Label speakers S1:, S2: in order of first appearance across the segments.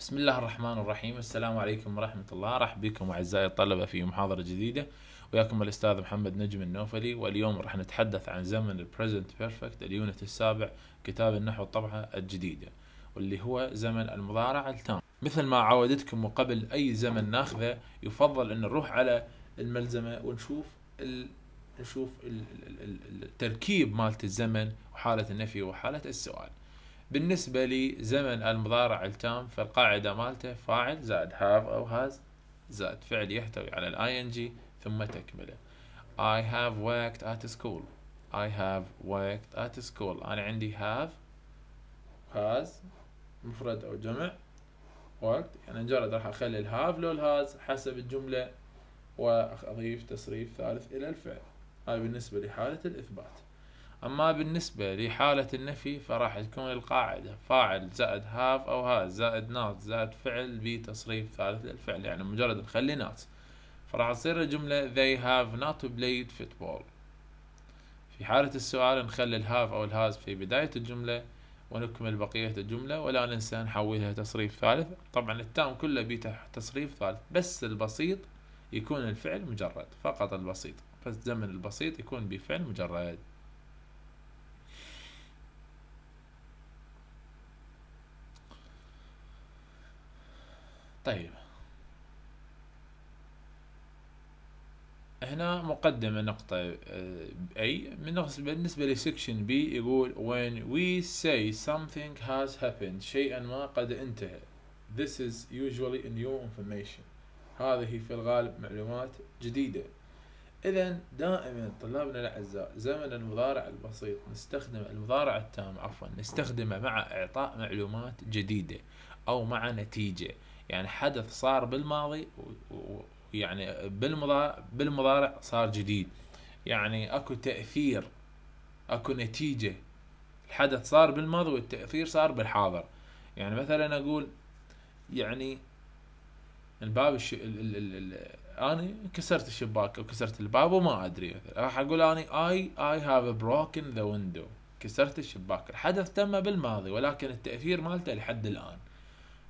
S1: بسم الله الرحمن الرحيم السلام عليكم ورحمة الله راح بكم أعزائي الطلبة في محاضرة جديدة وياكم الأستاذ محمد نجم النوفلي واليوم راح نتحدث عن زمن البريزنت بيرفكت اليونت السابع كتاب النحو الطبعة الجديدة واللي هو زمن المضارع التام مثل ما عودتكم وقبل أي زمن ناخذه يفضل أن نروح على الملزمة ونشوف الـ نشوف التركيب مالت الزمن وحالة النفي وحالة السؤال بالنسبة لزمن المضارع التام فالقاعدة مالته فاعل زائد have أو has زائد فعل يحتوي على الاي ان جي ثم تكمله I have worked at school I have worked at school أنا عندي have has مفرد أو جمع worked يعني مجرد راح أخلي الهاف لو الهاز حسب الجملة وأضيف تصريف ثالث إلى الفعل هاي بالنسبة لحالة الإثبات أما بالنسبة لحالة النفي فراح تكون القاعدة فاعل زائد هاف أو هاز زائد ناس زائد فعل بتصريف ثالث للفعل يعني مجرد نخلي ناس فراح تصير الجملة they have not played football في حالة السؤال نخلي الهاف أو الهاز في بداية الجملة ونكمل بقية الجملة ولا ننسى نحولها تصريف ثالث طبعا التام كله بتصريف ثالث بس البسيط يكون الفعل مجرد فقط البسيط بس زمن البسيط يكون بفعل مجرد طيب هنا مقدمة نقطة آه، A بالنسبة لسكشن B يقول when we say something has happened شيئا ما قد انتهى this is usually a new information هذه في الغالب معلومات جديدة إذا دائما طلابنا الأعزاء زمن المضارع البسيط نستخدم المضارع التام عفوا نستخدمه مع إعطاء معلومات جديدة أو مع نتيجة يعني حدث صار بالماضي ويعني بالمضارع بالمضارع صار جديد يعني اكو تاثير اكو نتيجه الحدث صار بالماضي والتاثير صار بالحاضر يعني مثلا اقول يعني الباب الش... ال... ال... ال... ال... انا كسرت الشباك او كسرت الباب وما ادري راح اقول انا اي اي هاف بروكن ذا ويندو كسرت الشباك الحدث تم بالماضي ولكن التاثير مالته لحد الان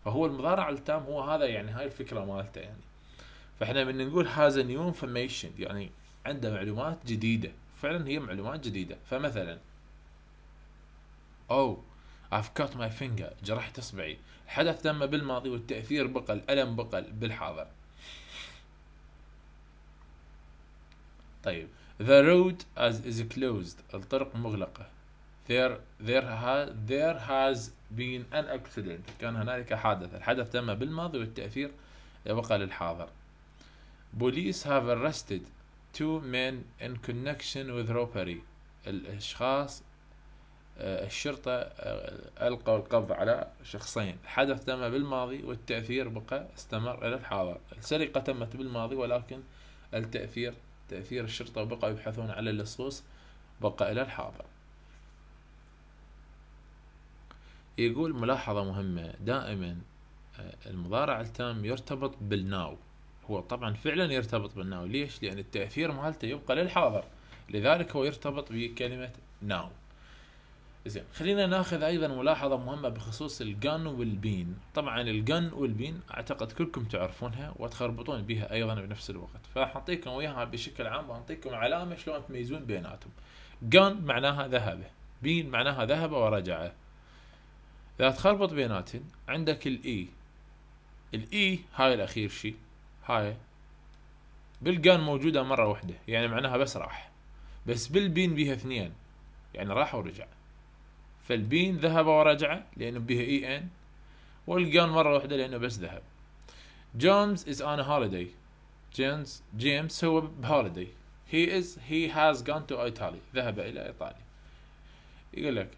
S1: فهو المضارع التام هو هذا يعني هاي الفكره مالته يعني فاحنا من نقول هاز نيو انفورميشن يعني عنده معلومات جديده فعلا هي معلومات جديده فمثلا او I've cut my finger جرحت اصبعي الحدث تم بالماضي والتاثير بقى الالم بقى بالحاضر طيب the road as is closed الطرق مغلقه there there has there has been an accident كان هنالك حادث الحدث تم بالماضي والتأثير يبقى للحاضر police have arrested two men in connection with robbery الأشخاص آه، الشرطة آه، ألقوا القبض على شخصين الحدث تم بالماضي والتأثير بقى استمر إلى الحاضر السرقة تمت بالماضي ولكن التأثير تأثير الشرطة بقى يبحثون على اللصوص بقى إلى الحاضر يقول ملاحظة مهمة دائما آه، المضارع التام يرتبط بالناو هو طبعا فعلا يرتبط بالناو ليش؟ لأن التأثير مالته يبقى للحاضر لذلك هو يرتبط بكلمة ناو زين خلينا ناخذ ايضا ملاحظه مهمه بخصوص الجن والبين طبعا الجن والبين اعتقد كلكم تعرفونها وتخربطون بها ايضا بنفس الوقت فحطيكم اياها بشكل عام وانطيكم علامه شلون تميزون بيناتهم جن معناها ذهب بين معناها ذهب ورجع اذا تخربط بيناتهم عندك الاي e. الاي e هاي الاخير شي هاي بالجان موجودة مرة واحدة يعني معناها بس راح بس بالبين بيها اثنين يعني راح ورجع فالبين ذهب ورجع لأنه بيها اي e ان والجان مرة واحدة لأنه بس ذهب جونز از اون هوليداي جيمس جيمس هو بهوليداي هي از هي هاز جون تو ايطالي ذهب إلى إيطاليا يقول لك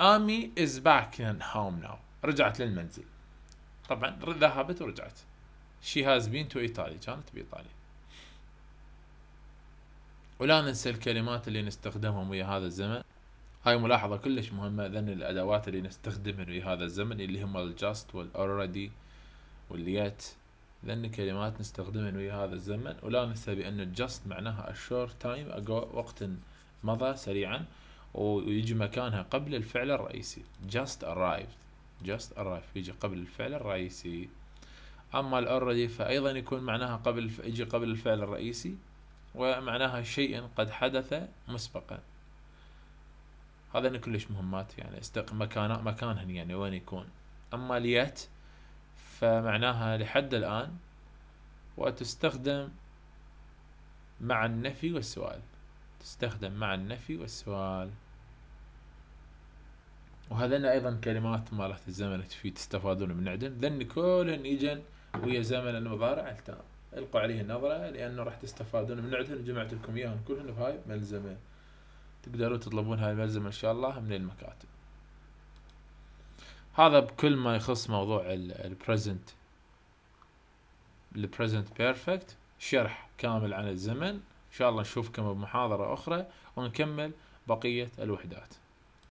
S1: امي از باك ان هوم ناو رجعت للمنزل طبعا ذهبت ورجعت شي هاز بين تو ايطاليا كانت بايطاليا ولا ننسى الكلمات اللي نستخدمهم ويا هذا الزمن هاي ملاحظة كلش مهمة ذن الأدوات اللي نستخدمها ويا هذا الزمن اللي هم الجاست والأوريدي واليت ذن كلمات نستخدمها ويا هذا الزمن ولا ننسى بأن الجاست معناها الشورت تايم وقت مضى سريعا ويجي مكانها قبل الفعل الرئيسي just arrived just arrived يجي قبل الفعل الرئيسي اما already فايضا يكون معناها قبل يجي قبل الفعل الرئيسي ومعناها شيء قد حدث مسبقا هذا كلش مهمات يعني استق مكان مكانهن يعني وين يكون اما ليت فمعناها لحد الان وتستخدم مع النفي والسؤال تستخدم مع النفي والسؤال وهذين ايضا كلمات مالت الزمن تفيد تستفادون من عدن ذن كلهن يجن ويا زمن المضارع التام القوا عليه نظره لانه راح تستفادون من عدن جمعت لكم اياهم كلهن بهاي ملزمه تقدروا تطلبون هاي الملزمه ان شاء الله من المكاتب هذا بكل ما يخص موضوع البريزنت البريزنت بيرفكت شرح كامل عن الزمن إن شاء الله نشوفكم بمحاضرة أخرى ونكمل بقية الوحدات